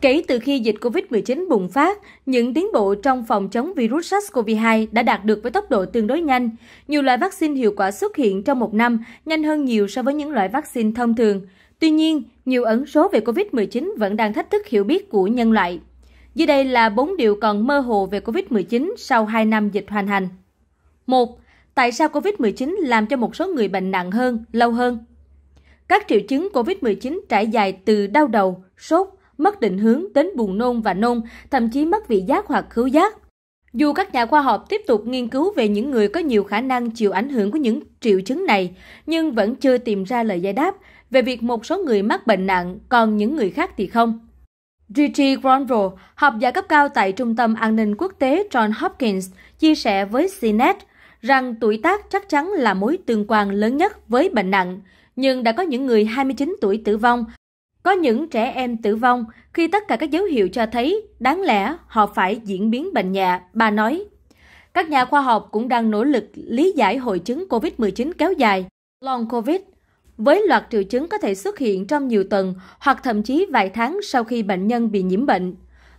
Kể từ khi dịch COVID-19 bùng phát, những tiến bộ trong phòng chống virus SARS-CoV-2 đã đạt được với tốc độ tương đối nhanh. Nhiều loại vaccine hiệu quả xuất hiện trong một năm, nhanh hơn nhiều so với những loại vaccine thông thường. Tuy nhiên, nhiều ẩn số về COVID-19 vẫn đang thách thức hiểu biết của nhân loại. Dưới đây là 4 điều còn mơ hồ về COVID-19 sau 2 năm dịch hoàn hành. 1. Tại sao COVID-19 làm cho một số người bệnh nặng hơn, lâu hơn? Các triệu chứng COVID-19 trải dài từ đau đầu, sốt, mất định hướng đến buồn nôn và nôn, thậm chí mất vị giác hoặc khứu giác. Dù các nhà khoa học tiếp tục nghiên cứu về những người có nhiều khả năng chịu ảnh hưởng của những triệu chứng này, nhưng vẫn chưa tìm ra lời giải đáp về việc một số người mắc bệnh nặng còn những người khác thì không. Gigi Gronville, học giả cấp cao tại Trung tâm An ninh Quốc tế John Hopkins, chia sẻ với CNET rằng tuổi tác chắc chắn là mối tương quan lớn nhất với bệnh nặng, nhưng đã có những người 29 tuổi tử vong có những trẻ em tử vong khi tất cả các dấu hiệu cho thấy đáng lẽ họ phải diễn biến bệnh nhẹ, bà nói. Các nhà khoa học cũng đang nỗ lực lý giải hội chứng COVID-19 kéo dài, long COVID, với loạt triệu chứng có thể xuất hiện trong nhiều tuần hoặc thậm chí vài tháng sau khi bệnh nhân bị nhiễm bệnh.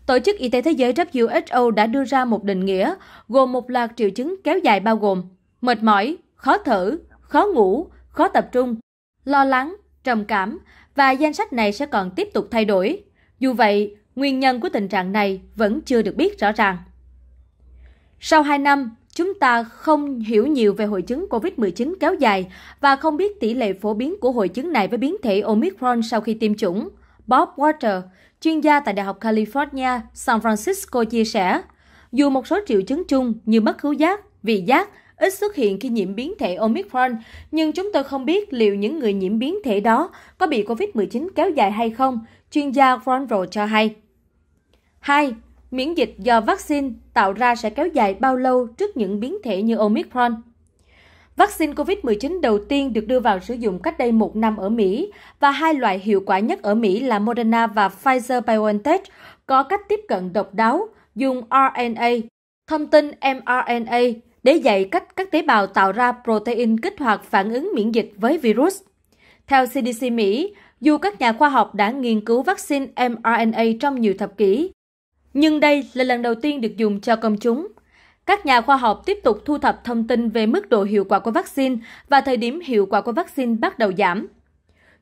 Tổ chức Y tế Thế giới WHO đã đưa ra một định nghĩa gồm một loạt triệu chứng kéo dài bao gồm mệt mỏi, khó thở, khó ngủ, khó tập trung, lo lắng, trầm cảm, và danh sách này sẽ còn tiếp tục thay đổi. Dù vậy, nguyên nhân của tình trạng này vẫn chưa được biết rõ ràng. Sau 2 năm, chúng ta không hiểu nhiều về hội chứng COVID-19 kéo dài và không biết tỷ lệ phổ biến của hội chứng này với biến thể Omicron sau khi tiêm chủng. Bob Water, chuyên gia tại Đại học California, San Francisco chia sẻ, dù một số triệu chứng chung như mất khứu giác, vị giác ít xuất hiện khi nhiễm biến thể Omicron, nhưng chúng tôi không biết liệu những người nhiễm biến thể đó có bị COVID-19 kéo dài hay không, chuyên gia Ronro cho hay. 2. Miễn dịch do vaccine tạo ra sẽ kéo dài bao lâu trước những biến thể như Omicron? Vaccine COVID-19 đầu tiên được đưa vào sử dụng cách đây một năm ở Mỹ và hai loại hiệu quả nhất ở Mỹ là Moderna và Pfizer-BioNTech có cách tiếp cận độc đáo dùng RNA. Thông tin mRNA để dạy cách các tế bào tạo ra protein kích hoạt phản ứng miễn dịch với virus. Theo CDC Mỹ, dù các nhà khoa học đã nghiên cứu vaccine mRNA trong nhiều thập kỷ, nhưng đây là lần đầu tiên được dùng cho công chúng. Các nhà khoa học tiếp tục thu thập thông tin về mức độ hiệu quả của vaccine và thời điểm hiệu quả của vaccine bắt đầu giảm.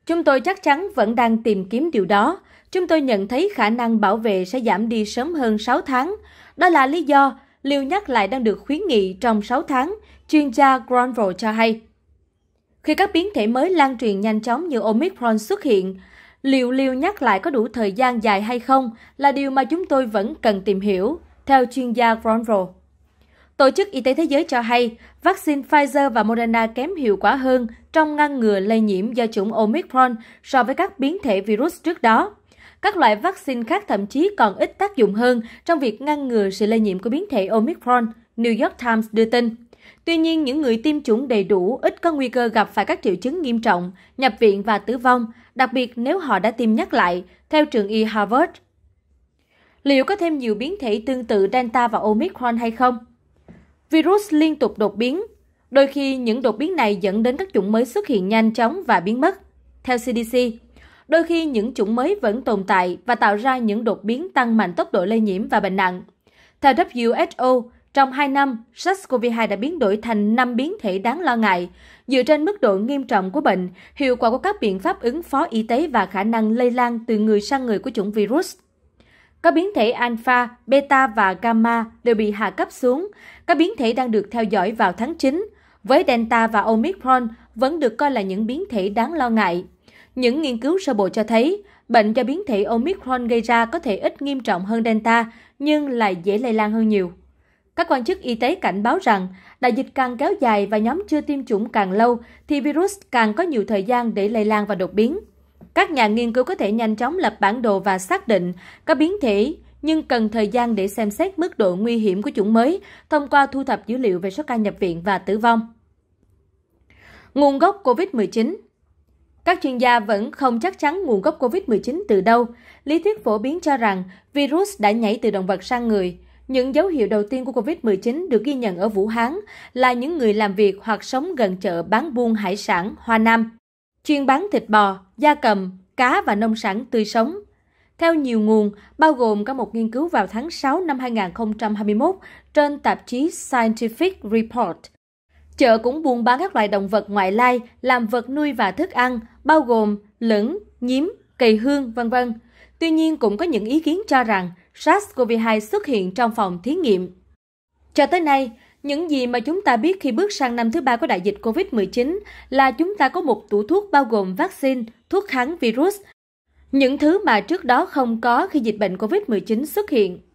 Chúng tôi chắc chắn vẫn đang tìm kiếm điều đó. Chúng tôi nhận thấy khả năng bảo vệ sẽ giảm đi sớm hơn 6 tháng. Đó là lý do liều nhắc lại đang được khuyến nghị trong 6 tháng, chuyên gia Granville cho hay. Khi các biến thể mới lan truyền nhanh chóng như Omicron xuất hiện, liệu liều nhắc lại có đủ thời gian dài hay không là điều mà chúng tôi vẫn cần tìm hiểu, theo chuyên gia Granville. Tổ chức Y tế Thế giới cho hay, vaccine Pfizer và Moderna kém hiệu quả hơn trong ngăn ngừa lây nhiễm do chủng Omicron so với các biến thể virus trước đó. Các loại vaccine khác thậm chí còn ít tác dụng hơn trong việc ngăn ngừa sự lây nhiễm của biến thể Omicron, New York Times đưa tin. Tuy nhiên, những người tiêm chủng đầy đủ ít có nguy cơ gặp phải các triệu chứng nghiêm trọng, nhập viện và tử vong, đặc biệt nếu họ đã tiêm nhắc lại, theo trường y Harvard. Liệu có thêm nhiều biến thể tương tự Delta và Omicron hay không? Virus liên tục đột biến, đôi khi những đột biến này dẫn đến các chủng mới xuất hiện nhanh chóng và biến mất. Theo CDC, đôi khi những chủng mới vẫn tồn tại và tạo ra những đột biến tăng mạnh tốc độ lây nhiễm và bệnh nặng. Theo WHO, trong 2 năm, SARS-CoV-2 đã biến đổi thành 5 biến thể đáng lo ngại. Dựa trên mức độ nghiêm trọng của bệnh, hiệu quả của các biện pháp ứng phó y tế và khả năng lây lan từ người sang người của chủng virus. Các biến thể alpha, beta và gamma đều bị hạ cấp xuống. Các biến thể đang được theo dõi vào tháng 9, với delta và omicron vẫn được coi là những biến thể đáng lo ngại những nghiên cứu sơ bộ cho thấy bệnh do biến thể omicron gây ra có thể ít nghiêm trọng hơn delta nhưng lại dễ lây lan hơn nhiều. Các quan chức y tế cảnh báo rằng đại dịch càng kéo dài và nhóm chưa tiêm chủng càng lâu thì virus càng có nhiều thời gian để lây lan và đột biến. Các nhà nghiên cứu có thể nhanh chóng lập bản đồ và xác định các biến thể nhưng cần thời gian để xem xét mức độ nguy hiểm của chủng mới thông qua thu thập dữ liệu về số ca nhập viện và tử vong. Nguồn gốc COVID-19 các chuyên gia vẫn không chắc chắn nguồn gốc COVID 19 từ đâu. Lý thuyết phổ biến cho rằng virus đã nhảy từ động vật sang người. Những dấu hiệu đầu tiên của COVID-19 được ghi nhận ở Vũ Hán là những người làm việc hoặc sống gần chợ bán buôn hải sản Hoa Nam, chuyên bán thịt bò, da cầm, cá và nông sản tươi sống. Theo nhiều nguồn, bao gồm cả một nghiên cứu vào tháng 6 năm 2021 trên tạp chí Scientific Report, Chợ cũng buôn bán các loại động vật ngoại lai làm vật nuôi và thức ăn, bao gồm lửng, nhím, cây hương, vân vân. Tuy nhiên cũng có những ý kiến cho rằng SARS-CoV-2 xuất hiện trong phòng thí nghiệm. Cho tới nay, những gì mà chúng ta biết khi bước sang năm thứ ba của đại dịch COVID-19 là chúng ta có một tủ thuốc bao gồm vaccine, thuốc kháng virus, những thứ mà trước đó không có khi dịch bệnh COVID-19 xuất hiện.